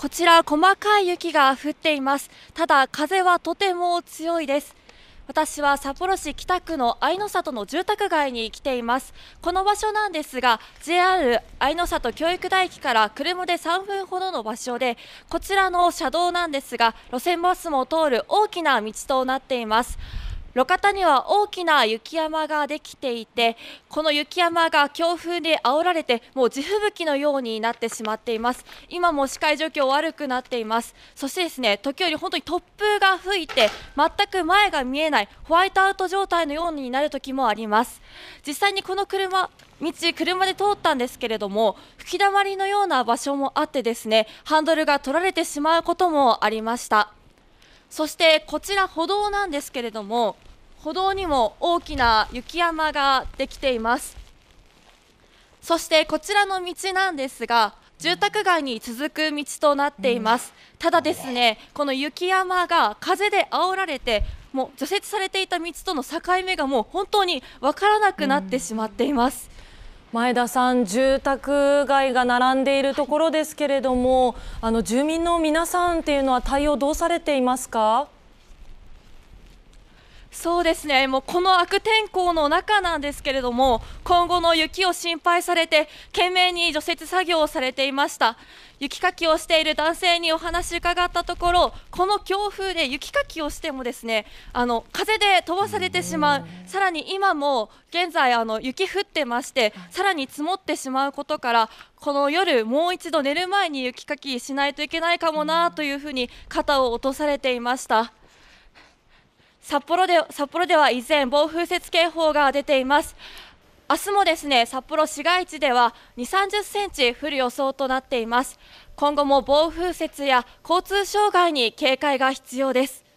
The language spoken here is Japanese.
こちら細かい雪が降っていますただ風はとても強いです私は札幌市北区の愛の里の住宅街に来ていますこの場所なんですが JR 愛の里教育大駅から車で3分ほどの場所でこちらの車道なんですが路線バスも通る大きな道となっています路肩には大きな雪山ができていてこの雪山が強風で煽られてもう地吹雪のようになってしまっています今も視界状況悪くなっていますそしてですね時折本当に突風が吹いて全く前が見えないホワイトアウト状態のようになる時もあります実際にこの車道車で通ったんですけれども吹き溜まりのような場所もあってですねハンドルが取られてしまうこともありましたそしてこちら歩道なんですけれども歩道にも大きな雪山ができていますそしてこちらの道なんですが住宅街に続く道となっていますただですねこの雪山が風で煽られてもう除雪されていた道との境目がもう本当にわからなくなってしまっています、前田さん住宅街が並んでいるところですけれども、あの住民の皆さんっていうのは対応どうされていますか。そうですねもうこの悪天候の中なんですけれども今後の雪を心配されて懸命に除雪作業をされていました雪かきをしている男性にお話伺ったところこの強風で雪かきをしてもですねあの風で飛ばされてしまうさらに今も現在あの雪降ってましてさらに積もってしまうことからこの夜もう一度寝る前に雪かきしないといけないかもなというふうに肩を落とされていました。札幌で札幌では依然、暴風雪警報が出ています。明日もですね札幌市街地では2、30センチ降る予想となっています。今後も暴風雪や交通障害に警戒が必要です。